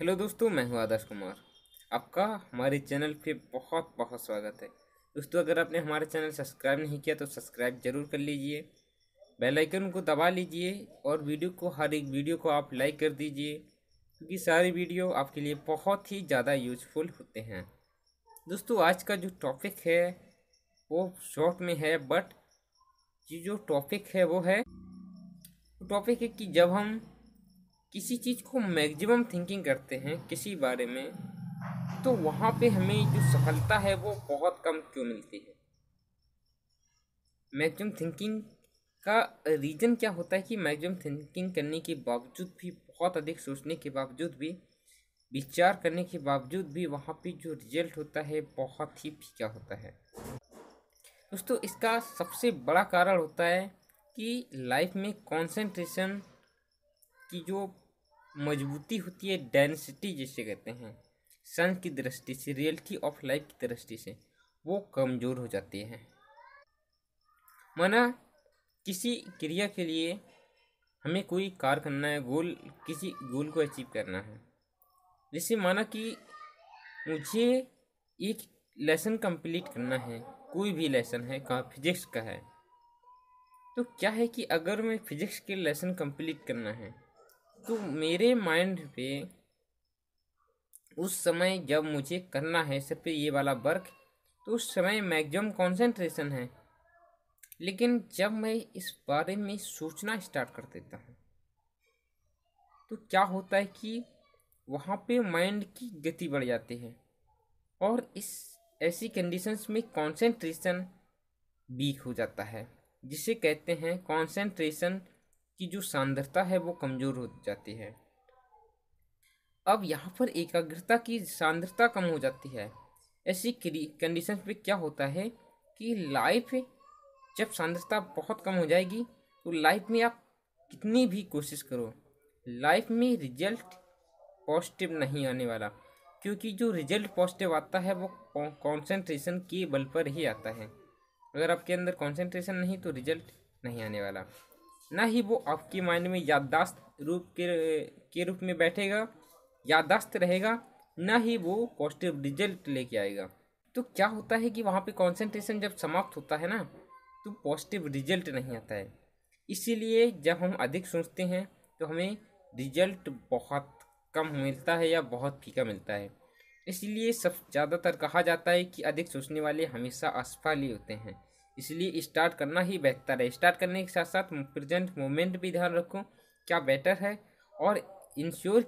hello दोस्तों मैं हूं आदर्श कुमार आपका हमारे चैनल पे बहुत बहुत स्वागत है दोस्तों अगर आपने हमारे चैनल सब्सक्राइब नहीं किया तो सब्सक्राइब जरूर कर लीजिए बेल आइकन को दबा लीजिए और वीडियो को हर एक वीडियो को आप लाइक कर दीजिए क्योंकि सारे वीडियो आपके लिए बहुत ही ज़्यादा यूजफुल होते हैं दोस्तों आज का जो टॉपिक है वो शॉर्ट में है बट जो टॉपिक है वो है टॉपिक है कि जब हम किसी चीज़ को मैक्सिमम थिंकिंग करते हैं किसी बारे में तो वहाँ पे हमें जो सफलता है वो बहुत कम क्यों मिलती है मैक्सिमम थिंकिंग का रीज़न क्या होता है कि मैक्सिमम थिंकिंग करने के बावजूद भी बहुत अधिक सोचने के बावजूद भी विचार करने के बावजूद भी वहाँ पे जो रिजल्ट होता है बहुत ही फीका होता है दोस्तों इसका सबसे बड़ा कारण होता है कि लाइफ में कंसंट्रेशन की जो मजबूती होती है डेंसिटी जिसे कहते हैं सन की दृष्टि से रियलिटी ऑफ लाइफ की दृष्टि से वो कमज़ोर हो जाती है माना किसी क्रिया के लिए हमें कोई कार्य करना है गोल किसी गोल को अचीव करना है जैसे माना कि मुझे एक लेसन कंप्लीट करना है कोई भी लेसन है कहाँ फिजिक्स का है तो क्या है कि अगर मैं फिजिक्स के लेसन कंप्लीट करना है तो मेरे माइंड पे उस समय जब मुझे करना है सिर्फ ये वाला वर्क तो उस समय मैक्सिमम कंसंट्रेशन है लेकिन जब मैं इस बारे में सोचना स्टार्ट कर देता हूँ तो क्या होता है कि वहाँ पे माइंड की गति बढ़ जाती है और इस ऐसी कंडीशंस में कंसंट्रेशन वीक हो जाता है जिसे कहते हैं कंसंट्रेशन की जो सांद्रता है वो कमज़ोर हो जाती है अब यहाँ पर एकाग्रता की सांद्रता कम हो जाती है ऐसी कंडीशन पे क्या होता है कि लाइफ जब सांद्रता बहुत कम हो जाएगी तो लाइफ में आप कितनी भी कोशिश करो लाइफ में रिजल्ट पॉजिटिव नहीं आने वाला क्योंकि जो रिजल्ट पॉजिटिव आता है वो कॉन्सेंट्रेशन के बल पर ही आता है अगर आपके अंदर कॉन्सेंट्रेशन नहीं तो रिजल्ट नहीं आने वाला ना ही वो आपके माइंड में याददाश्त रूप के के रूप में बैठेगा याददाश्त रहेगा ना ही वो पॉजिटिव रिजल्ट लेके आएगा तो क्या होता है कि वहाँ पे कंसंट्रेशन जब समाप्त होता है ना तो पॉजिटिव रिजल्ट नहीं आता है इसीलिए जब हम अधिक सोचते हैं तो हमें रिजल्ट बहुत कम मिलता है या बहुत फीका मिलता है इसलिए सब ज़्यादातर कहा जाता है कि अधिक सोचने वाले हमेशा असफल ही होते हैं इसलिए स्टार्ट करना ही बेहतर है स्टार्ट करने के साथ साथ प्रेजेंट मोमेंट भी ध्यान रखो क्या बेटर है और इंश्योर